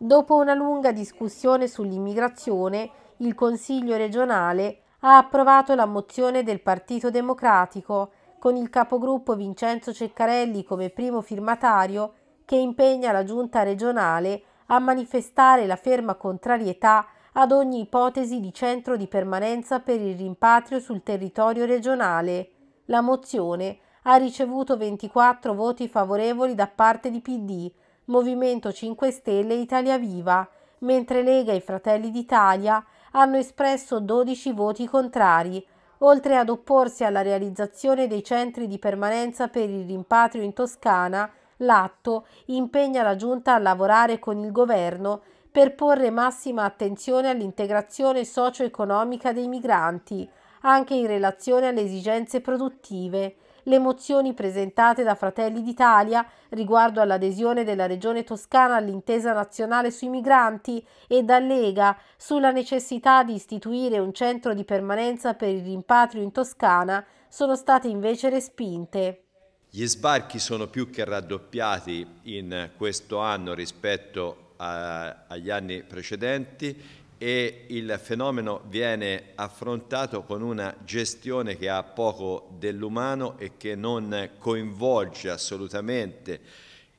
Dopo una lunga discussione sull'immigrazione, il Consiglio regionale ha approvato la mozione del Partito Democratico con il capogruppo Vincenzo Ceccarelli come primo firmatario che impegna la giunta regionale a manifestare la ferma contrarietà ad ogni ipotesi di centro di permanenza per il rimpatrio sul territorio regionale. La mozione ha ricevuto 24 voti favorevoli da parte di PD, Movimento 5 Stelle e Italia Viva, mentre Lega e Fratelli d'Italia hanno espresso 12 voti contrari, oltre ad opporsi alla realizzazione dei centri di permanenza per il rimpatrio in Toscana, l'atto impegna la Giunta a lavorare con il governo per porre massima attenzione all'integrazione socio-economica dei migranti, anche in relazione alle esigenze produttive, le mozioni presentate da Fratelli d'Italia riguardo all'adesione della Regione Toscana all'intesa nazionale sui migranti e da Lega sulla necessità di istituire un centro di permanenza per il rimpatrio in Toscana sono state invece respinte. Gli sbarchi sono più che raddoppiati in questo anno rispetto a, agli anni precedenti e il fenomeno viene affrontato con una gestione che ha poco dell'umano e che non coinvolge assolutamente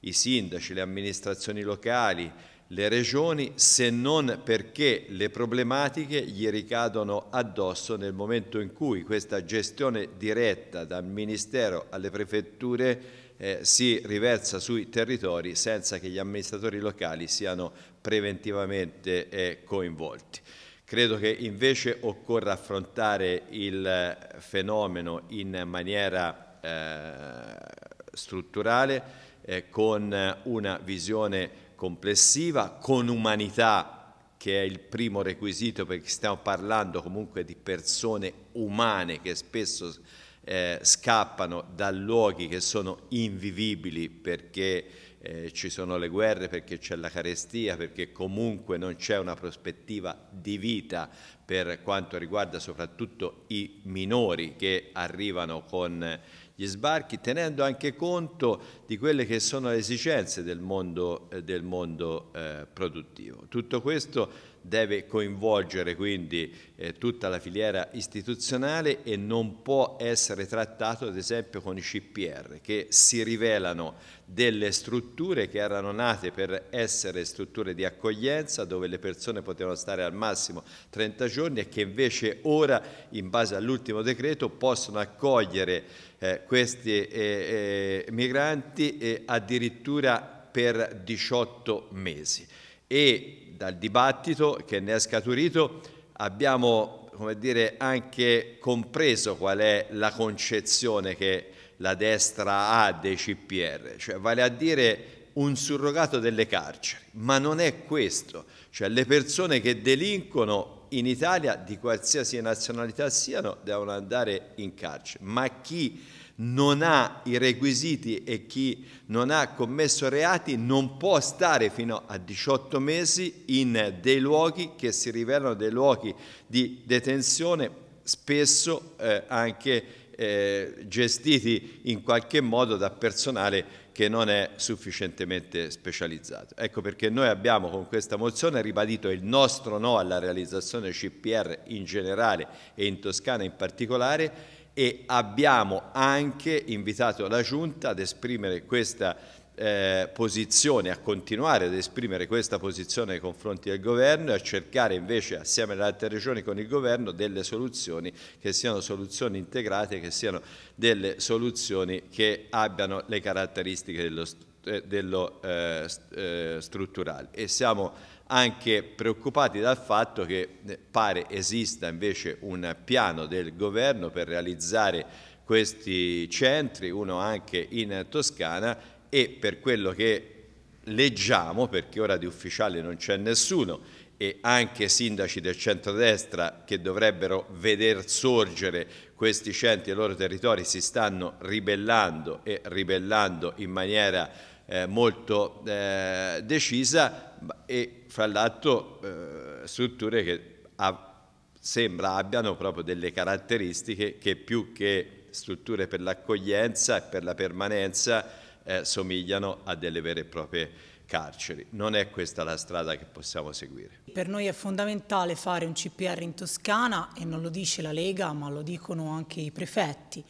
i sindaci, le amministrazioni locali, le regioni, se non perché le problematiche gli ricadono addosso nel momento in cui questa gestione diretta dal Ministero alle prefetture eh, si riversa sui territori senza che gli amministratori locali siano preventivamente eh, coinvolti. Credo che invece occorra affrontare il eh, fenomeno in maniera eh, strutturale, eh, con una visione complessiva, con umanità che è il primo requisito perché stiamo parlando comunque di persone umane che spesso eh, scappano da luoghi che sono invivibili perché eh, ci sono le guerre, perché c'è la carestia, perché comunque non c'è una prospettiva di vita per quanto riguarda soprattutto i minori che arrivano con gli sbarchi, tenendo anche conto di quelle che sono le esigenze del mondo, eh, del mondo eh, produttivo. Tutto questo deve coinvolgere quindi eh, tutta la filiera istituzionale e non può essere trattato ad esempio con i CPR che si rivelano delle strutture che erano nate per essere strutture di accoglienza dove le persone potevano stare al massimo 30 giorni e che invece ora in base all'ultimo decreto possono accogliere eh, questi eh, eh migranti eh, addirittura per 18 mesi e dal dibattito che ne è scaturito abbiamo dire, anche compreso qual è la concezione che la destra ha dei CPR, cioè vale a dire un surrogato delle carceri, ma non è questo, cioè le persone che delinquono in Italia di qualsiasi nazionalità siano devono andare in carcere, ma chi non ha i requisiti e chi non ha commesso reati non può stare fino a 18 mesi in dei luoghi che si rivelano dei luoghi di detenzione spesso eh, anche eh, gestiti in qualche modo da personale che non è sufficientemente specializzato. Ecco perché noi abbiamo con questa mozione ribadito il nostro no alla realizzazione CPR in generale e in Toscana in particolare e abbiamo anche invitato la Giunta ad esprimere questa eh, posizione, a continuare ad esprimere questa posizione nei confronti del Governo e a cercare invece assieme alle altre regioni con il Governo delle soluzioni che siano soluzioni integrate, che siano delle soluzioni che abbiano le caratteristiche dello, eh, dello eh, eh, strutturale. E siamo anche preoccupati dal fatto che eh, pare esista invece un piano del governo per realizzare questi centri, uno anche in Toscana e per quello che leggiamo, perché ora di ufficiale non c'è nessuno, e anche sindaci del centrodestra che dovrebbero veder sorgere questi centri ai loro territori si stanno ribellando e ribellando in maniera eh, molto eh, decisa e fra l'altro eh, strutture che ha, sembra abbiano proprio delle caratteristiche che più che strutture per l'accoglienza e per la permanenza eh, somigliano a delle vere e proprie carceri. Non è questa la strada che possiamo seguire. Per noi è fondamentale fare un CPR in Toscana e non lo dice la Lega ma lo dicono anche i prefetti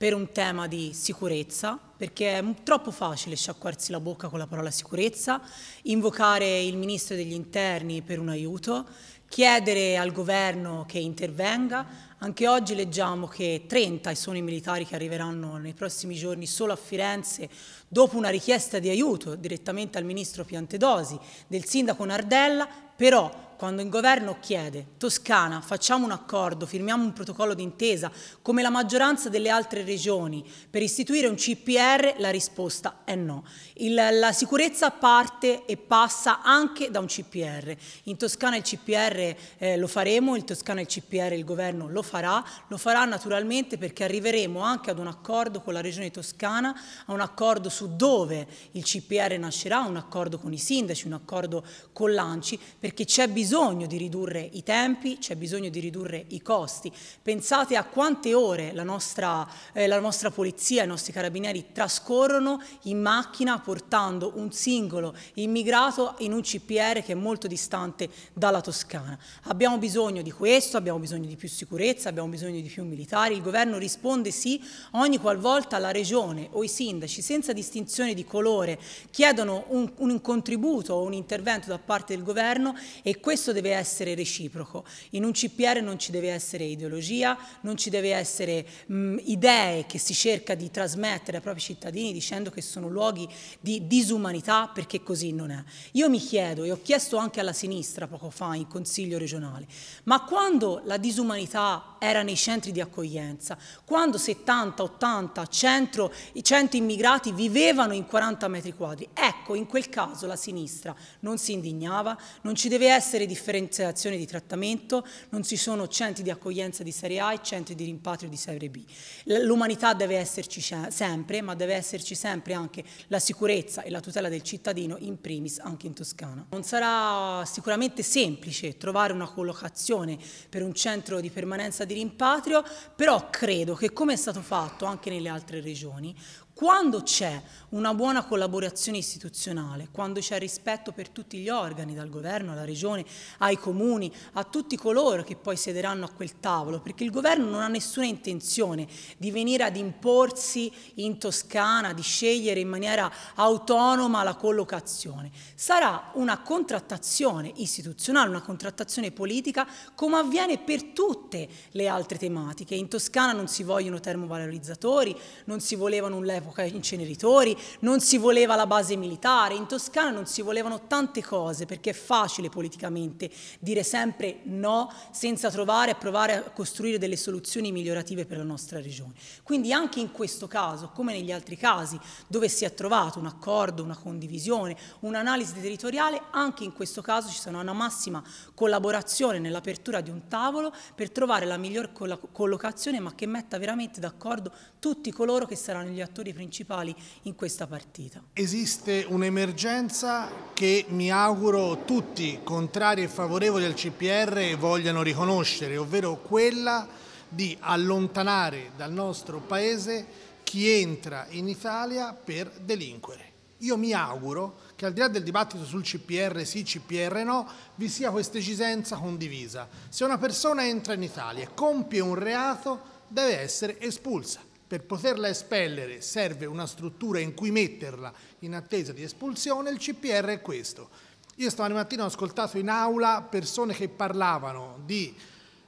per un tema di sicurezza, perché è troppo facile sciacquarsi la bocca con la parola sicurezza, invocare il ministro degli interni per un aiuto, chiedere al governo che intervenga. Anche oggi leggiamo che 30 sono i militari che arriveranno nei prossimi giorni solo a Firenze dopo una richiesta di aiuto direttamente al ministro Piantedosi, del sindaco Nardella, però quando il governo chiede Toscana facciamo un accordo, firmiamo un protocollo d'intesa come la maggioranza delle altre regioni per istituire un CPR, la risposta è no. Il, la sicurezza parte e passa anche da un CPR. In Toscana il CPR eh, lo faremo, in Toscana il CPR il governo lo farà, lo farà naturalmente perché arriveremo anche ad un accordo con la regione toscana, a un accordo su dove il CPR nascerà, un accordo con i sindaci, un accordo con l'ANCI, perché c'è bisogno bisogno di ridurre i tempi, c'è bisogno di ridurre i costi. Pensate a quante ore la nostra, eh, la nostra polizia, i nostri carabinieri trascorrono in macchina portando un singolo immigrato in un CPR che è molto distante dalla Toscana. Abbiamo bisogno di questo, abbiamo bisogno di più sicurezza, abbiamo bisogno di più militari, il governo risponde sì ogni qualvolta la regione o i sindaci senza distinzione di colore chiedono un, un contributo o un intervento da parte del governo e questo questo deve essere reciproco. In un CPR non ci deve essere ideologia, non ci deve essere mh, idee che si cerca di trasmettere ai propri cittadini dicendo che sono luoghi di disumanità perché così non è. Io mi chiedo, e ho chiesto anche alla sinistra poco fa in Consiglio regionale, ma quando la disumanità era nei centri di accoglienza, quando 70, 80, 100, 100 immigrati vivevano in 40 metri quadri, ecco in quel caso la sinistra non si indignava, non ci deve essere differenziazione di trattamento, non ci sono centri di accoglienza di serie A e centri di rimpatrio di serie B. L'umanità deve esserci sempre, ma deve esserci sempre anche la sicurezza e la tutela del cittadino in primis anche in Toscana. Non sarà sicuramente semplice trovare una collocazione per un centro di permanenza di rimpatrio, però credo che come è stato fatto anche nelle altre regioni, quando c'è una buona collaborazione istituzionale, quando c'è rispetto per tutti gli organi, dal governo alla regione, ai comuni, a tutti coloro che poi siederanno a quel tavolo, perché il governo non ha nessuna intenzione di venire ad imporsi in Toscana, di scegliere in maniera autonoma la collocazione. Sarà una contrattazione istituzionale, una contrattazione politica, come avviene per tutte le altre tematiche. In Toscana non si vogliono termovalorizzatori, non si volevano un level all'epoca inceneritori, non si voleva la base militare, in Toscana non si volevano tante cose perché è facile politicamente dire sempre no senza trovare e provare a costruire delle soluzioni migliorative per la nostra regione. Quindi anche in questo caso, come negli altri casi dove si è trovato un accordo, una condivisione, un'analisi territoriale, anche in questo caso ci sarà una massima collaborazione nell'apertura di un tavolo per trovare la miglior collocazione ma che metta veramente d'accordo tutti coloro che saranno gli attori giocatori principali in questa partita. Esiste un'emergenza che mi auguro tutti contrari e favorevoli al CPR vogliano riconoscere, ovvero quella di allontanare dal nostro Paese chi entra in Italia per delinquere. Io mi auguro che al di là del dibattito sul CPR sì, CPR no, vi sia questa esigenza condivisa. Se una persona entra in Italia e compie un reato, deve essere espulsa. Per poterla espellere serve una struttura in cui metterla in attesa di espulsione, il CPR è questo. Io stamani mattina ho ascoltato in aula persone che parlavano di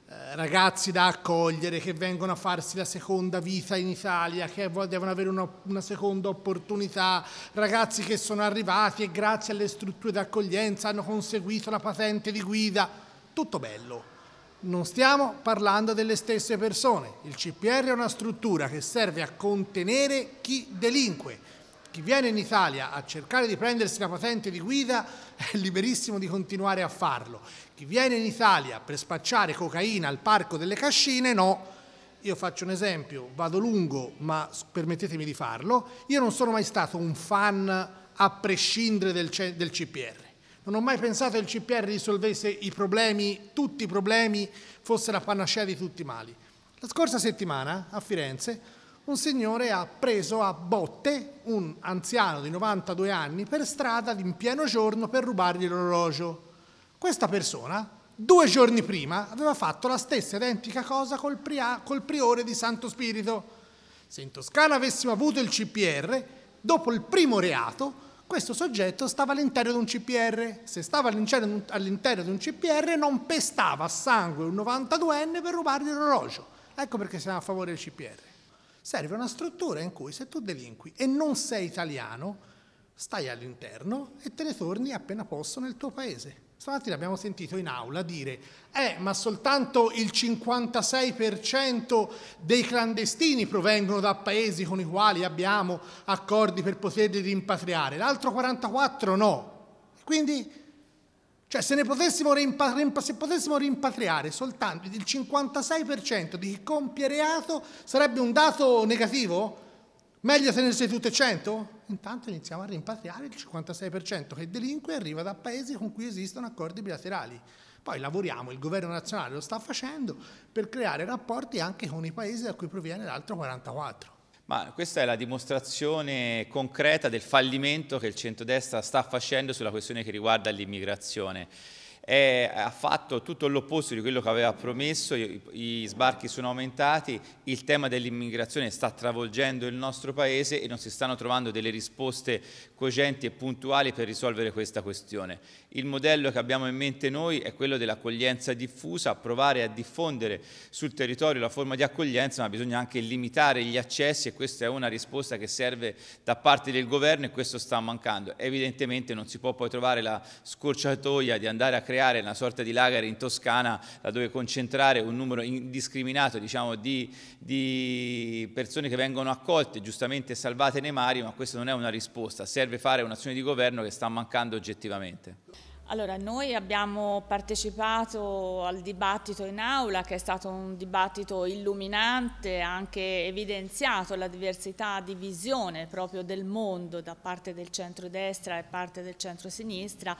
eh, ragazzi da accogliere che vengono a farsi la seconda vita in Italia, che devono avere una, una, seconda opportunità, ragazzi che sono arrivati e grazie alle strutture d'accoglienza hanno conseguito la patente di guida, tutto bello non stiamo parlando delle stesse persone. Il CPR è una struttura che serve a contenere chi delinque. Chi viene in Italia a cercare di prendersi la patente di guida è liberissimo di continuare a farlo. Chi viene in Italia per spacciare cocaina al parco delle cascine, no. Io faccio un esempio, vado lungo, ma permettetemi di farlo. Io non sono mai stato un fan a prescindere del, del CPR. Non ho mai pensato che il CPR risolvesse i problemi, tutti i problemi, fosse la panacea di tutti i mali. La scorsa settimana a Firenze un signore ha preso a botte un anziano di 92 anni per strada in pieno giorno per rubargli l'orologio. Questa persona, due giorni prima, aveva fatto la stessa identica cosa col, pria, col priore di Santo Spirito. Se in Toscana avessimo avuto il CPR, dopo il primo reato questo soggetto stava all'interno di un CPR. Se stava all'interno di un CPR non pestava a sangue un 92enne per rubargli l'orologio. Ecco perché siamo a favore del CPR. Serve una struttura in cui se tu delinqui e non sei italiano, stai all'interno e te ne torni appena posso nel tuo paese. Stamattina abbiamo sentito in aula dire, eh, ma soltanto il 56% dei clandestini provengono da paesi con i quali abbiamo accordi per poterli rimpatriare, l'altro 44% no. Quindi, cioè, se, ne potessimo, se potessimo rimpatriare soltanto il 56% di chi compie reato sarebbe un dato negativo? Meglio tenersi tutte 100? Intanto iniziamo a rimpatriare il 56% che delinque arriva da paesi con cui esistono accordi bilaterali. Poi lavoriamo, il governo nazionale lo sta facendo, per creare rapporti anche con i paesi da cui proviene l'altro 44. Ma questa è la dimostrazione concreta del fallimento che il centrodestra sta facendo sulla questione che riguarda l'immigrazione è, ha fatto tutto l'opposto di quello che aveva promesso, i, i sbarchi sono aumentati, il tema dell'immigrazione sta travolgendo il nostro paese e non si stanno trovando delle risposte cogenti e puntuali per risolvere questa questione. Il modello che abbiamo in mente noi è quello dell'accoglienza diffusa, provare a diffondere sul territorio la forma di accoglienza, ma bisogna anche limitare gli accessi e questa è una risposta che serve da parte del governo e questo sta mancando. Evidentemente non si può poi trovare la scorciatoia di andare a creare una sorta di lager in Toscana dove concentrare un numero indiscriminato diciamo, di, di persone che vengono accolte, giustamente salvate nei mari, ma questa non è una risposta, serve fare un'azione di governo che sta mancando oggettivamente. Allora, noi abbiamo partecipato al dibattito in aula che è stato un dibattito illuminante, ha anche evidenziato la diversità di visione proprio del mondo da parte del centro-destra e parte del centro-sinistra,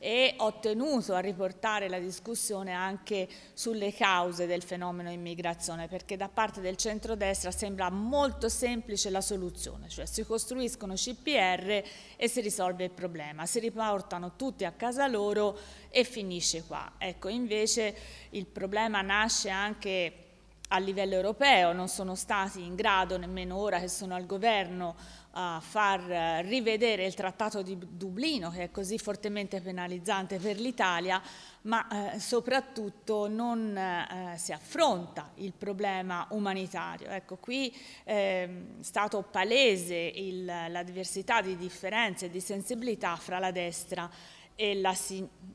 e ho tenuto a riportare la discussione anche sulle cause del fenomeno immigrazione perché da parte del centrodestra sembra molto semplice la soluzione, cioè si costruiscono CPR e si risolve il problema, si riportano tutti a casa loro e finisce qua. Ecco, invece il problema nasce anche a livello europeo, non sono stati in grado, nemmeno ora che sono al governo, a far eh, rivedere il trattato di Dublino che è così fortemente penalizzante per l'Italia, ma eh, soprattutto non eh, eh si affronta il problema umanitario. Ecco, qui è ehm, stato palese il, la diversità di differenze e di sensibilità fra la destra e, la,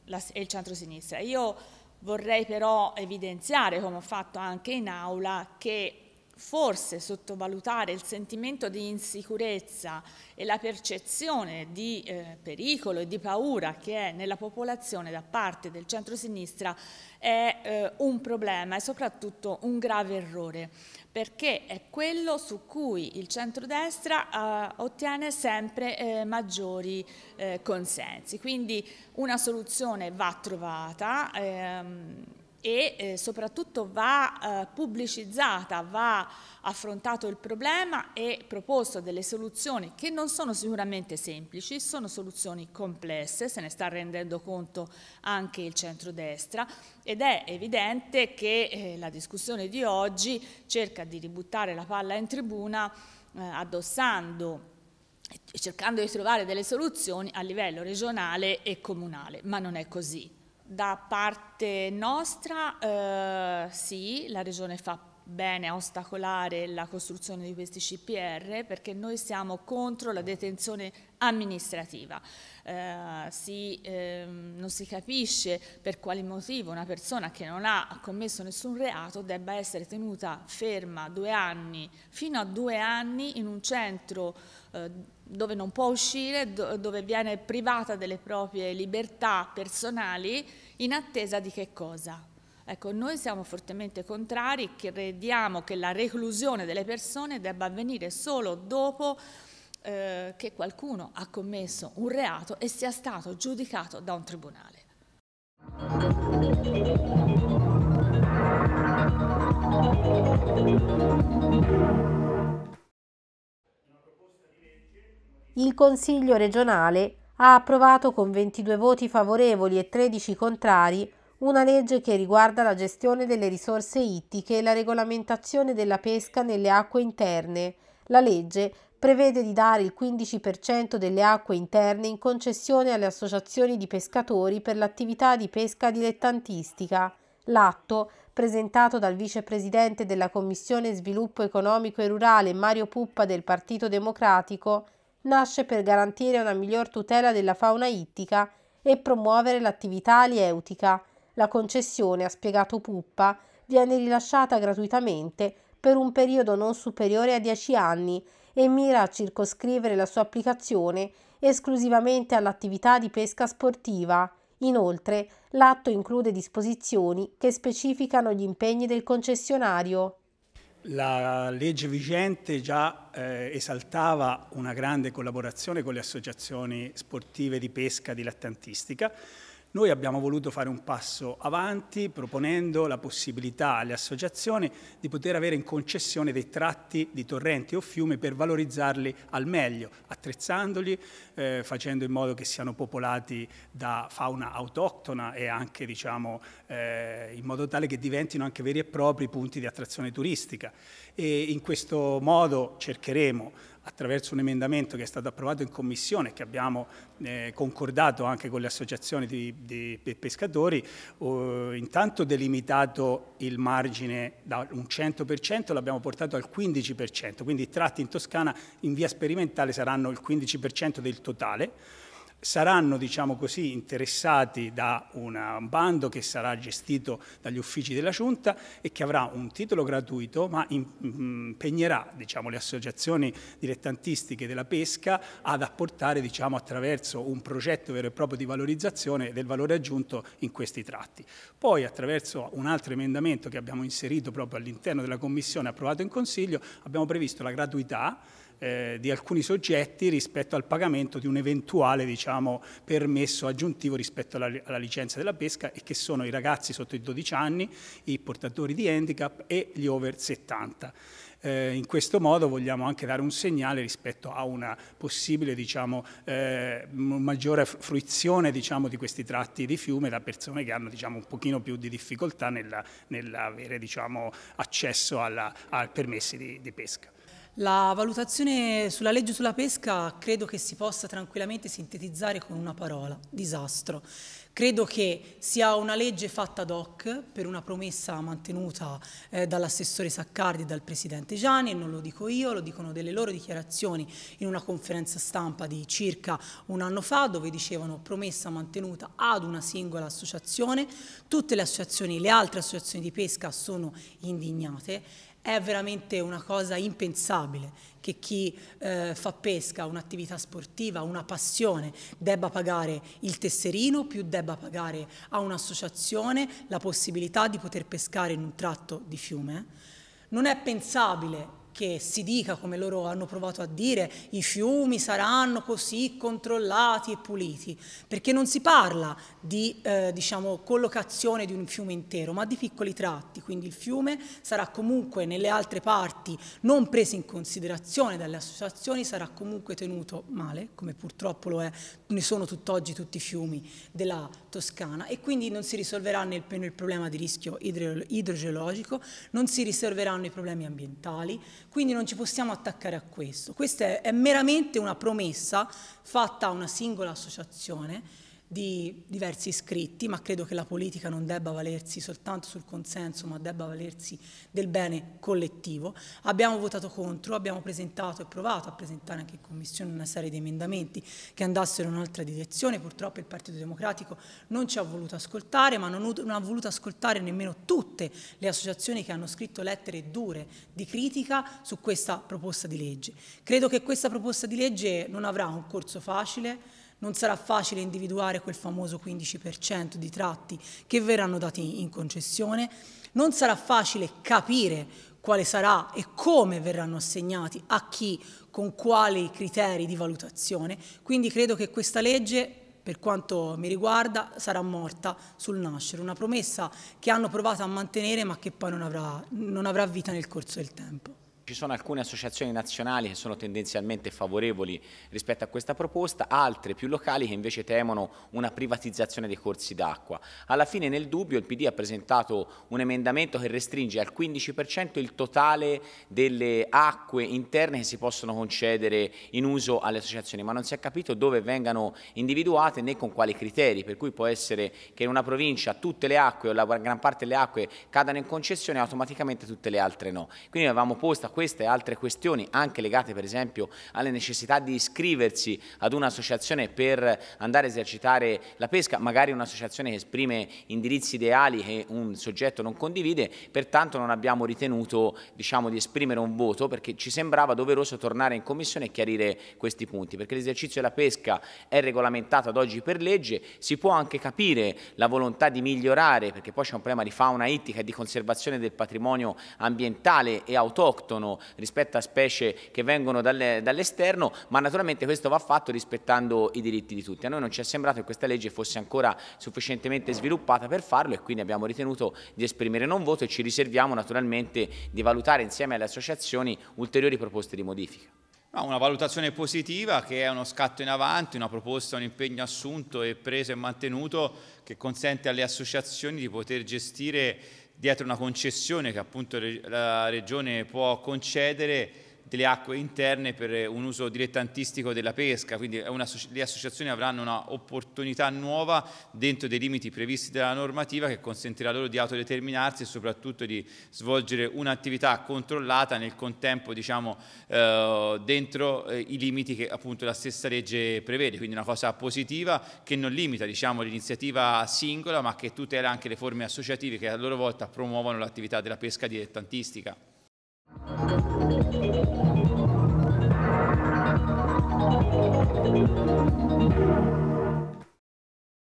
la, e il centro-sinistra. Io vorrei però evidenziare, come ho fatto anche in aula, che forse sottovalutare il sentimento di insicurezza e la percezione di eh, pericolo e di paura che è nella popolazione da parte del centro-sinistra è eh, un problema e soprattutto un grave errore, perché è quello su cui il centrodestra eh, ottiene sempre eh, maggiori eh, consensi. Quindi una soluzione va trovata. Ehm, e eh, soprattutto va eh, pubblicizzata, va affrontato il problema e proposto delle soluzioni che non sono sicuramente semplici, sono soluzioni complesse, se ne sta rendendo conto anche il centrodestra ed è evidente che eh, la discussione di oggi cerca di ributtare la palla in tribuna eh, addossando e cercando di trovare delle soluzioni a livello regionale e comunale, ma non è così. Da parte nostra eh, sì, la Regione fa bene a ostacolare la costruzione di questi CPR perché noi siamo contro la detenzione amministrativa. Eh, si, ehm, non si capisce per quale motivo una persona che non ha commesso nessun reato debba essere tenuta ferma due anni, fino a due anni in un centro eh, dove non può uscire, do, dove viene privata delle proprie libertà personali in attesa di che cosa? Ecco, noi siamo fortemente contrari, crediamo che la reclusione delle persone debba avvenire solo dopo eh, che qualcuno ha commesso un reato e sia stato giudicato da un tribunale. Il Consiglio regionale ha approvato con 22 voti favorevoli e 13 contrari una legge che riguarda la gestione delle risorse ittiche e la regolamentazione della pesca nelle acque interne. La legge prevede di dare il 15% delle acque interne in concessione alle associazioni di pescatori per l'attività di pesca dilettantistica. L'atto, presentato dal vicepresidente della Commissione Sviluppo Economico e Rurale Mario Puppa del Partito Democratico, nasce per garantire una miglior tutela della fauna ittica e promuovere l'attività alieutica. La concessione, ha spiegato Puppa, viene rilasciata gratuitamente per un periodo non superiore a 10 anni e mira a circoscrivere la sua applicazione esclusivamente all'attività di pesca sportiva. Inoltre, l'atto include disposizioni che specificano gli impegni del concessionario. La legge vigente già eh, esaltava una grande collaborazione con le associazioni sportive di pesca dilettantistica, noi abbiamo voluto fare un passo avanti proponendo la possibilità alle associazioni di poter avere in concessione dei tratti di torrenti o fiume per valorizzarli al meglio, attrezzandoli, eh, facendo in modo che siano popolati da fauna autoctona e anche diciamo, eh, in modo tale che diventino anche veri e propri punti di attrazione turistica. E in questo modo cercheremo attraverso un emendamento che è stato approvato in commissione e che abbiamo eh, concordato anche con le associazioni di, di, di pescatori, eh, intanto delimitato il margine da un 100% l'abbiamo portato al 15%, quindi i tratti in Toscana in via sperimentale saranno il 15% del totale saranno diciamo così, interessati da un bando che sarà gestito dagli uffici della Giunta e che avrà un titolo gratuito ma mm, impegnerà diciamo, le associazioni dilettantistiche della pesca ad apportare diciamo, attraverso un progetto vero e proprio di valorizzazione del valore aggiunto in questi tratti. Poi attraverso un altro emendamento che abbiamo inserito proprio all'interno della Commissione approvato in Consiglio abbiamo previsto la gratuità eh, di alcuni soggetti rispetto al pagamento di un eventuale diciamo, permesso aggiuntivo rispetto alla, alla, licenza della pesca e che sono i ragazzi sotto i 12 anni, i portatori di handicap e gli over 70. Eh, in questo modo vogliamo anche dare un segnale rispetto a una possibile diciamo, eh, maggiore fruizione diciamo, di questi tratti di fiume da persone che hanno diciamo, un pochino più di difficoltà nell'avere nella diciamo, accesso alla, a permessi di, di pesca. La valutazione sulla legge sulla pesca credo che si possa tranquillamente sintetizzare con una parola, disastro. Credo che sia una legge fatta ad hoc per una promessa mantenuta eh, dall'assessore Saccardi e dal presidente Gianni, e non lo dico io, lo dicono delle loro dichiarazioni in una conferenza stampa di circa un anno fa, dove dicevano promessa mantenuta ad una singola associazione. Tutte le associazioni, le altre associazioni di pesca sono indignate è veramente una cosa impensabile che chi eh, fa pesca, un'attività sportiva, una passione, debba pagare il tesserino, più debba pagare a un'associazione la possibilità di poter pescare in un tratto di fiume. Non è pensabile che si dica, come loro hanno provato a dire, i fiumi saranno così controllati e puliti, perché non si parla di eh, diciamo, collocazione di un fiume intero, ma di piccoli tratti, quindi il fiume sarà comunque nelle altre parti non preso in considerazione dalle associazioni, sarà comunque tenuto male, come purtroppo lo è, ne sono tutt'oggi tutti i fiumi della Toscana e quindi non si risolverà nel, nel problema di rischio idro idrogeologico, non si risolveranno i problemi ambientali, quindi non ci possiamo attaccare a questo. Questa è, è meramente una promessa fatta a una singola associazione di diversi iscritti, ma credo che la politica non debba valersi soltanto sul consenso, ma debba valersi del bene collettivo. Abbiamo votato contro, abbiamo presentato e provato a presentare anche in Commissione una serie di emendamenti che andassero in un'altra direzione, purtroppo il Partito Democratico non ci ha voluto ascoltare, ma non, ha voluto ascoltare nemmeno tutte le associazioni che hanno scritto lettere dure di critica su questa proposta di legge. Credo che questa proposta di legge non avrà un corso facile, non sarà facile individuare quel famoso 15% di tratti che verranno dati in concessione, non sarà facile capire quale sarà e come verranno assegnati, a chi, con quali criteri di valutazione. Quindi credo che questa legge per quanto mi riguarda, sarà morta sul nascere, una promessa che hanno provato a mantenere ma che poi non avrà, non avrà vita nel corso del tempo ci sono alcune associazioni nazionali che sono tendenzialmente favorevoli rispetto a questa proposta, altre più locali che invece temono una privatizzazione dei corsi d'acqua. Alla fine nel dubbio il PD ha presentato un emendamento che restringe al 15% il totale delle acque interne che si possono concedere in uso alle associazioni, ma non si è capito dove vengano individuate né con quali criteri, per cui può essere che in una provincia tutte le acque o la gran parte delle acque cadano in concessione e automaticamente tutte le altre no. Quindi avevamo posta queste e altre questioni, anche legate per esempio alle necessità di iscriversi ad un'associazione per andare a esercitare la pesca, magari un'associazione che esprime indirizzi ideali che un soggetto non condivide, pertanto non abbiamo ritenuto diciamo, di esprimere un voto perché ci sembrava doveroso tornare in Commissione e chiarire questi punti, perché l'esercizio della pesca è regolamentato ad oggi per legge, si può anche capire la volontà di migliorare, perché poi c'è un problema di fauna ittica e di conservazione del patrimonio ambientale e autoctono, esistono rispetto a specie che vengono dall'esterno, ma naturalmente questo va fatto rispettando i diritti di tutti. A noi non ci è sembrato che questa legge fosse ancora sufficientemente sviluppata per farlo e quindi abbiamo ritenuto di esprimere non voto e ci riserviamo naturalmente di valutare insieme alle associazioni ulteriori proposte di modifica. una valutazione positiva che è uno scatto in avanti, una proposta, un impegno assunto e preso e mantenuto che consente alle associazioni di poter gestire dietro una concessione che appunto la Regione può concedere delle acque interne per un uso dilettantistico della pesca, quindi una, le associazioni avranno un'opportunità nuova dentro dei limiti previsti dalla normativa che consentirà loro di autodeterminarsi e soprattutto di svolgere un'attività controllata nel contempo diciamo, eh, dentro eh, i limiti che appunto la stessa legge prevede, quindi una cosa positiva che non limita diciamo, l'iniziativa singola ma che tutela anche le forme associative che a loro volta promuovono l'attività della pesca dilettantistica. Thank you.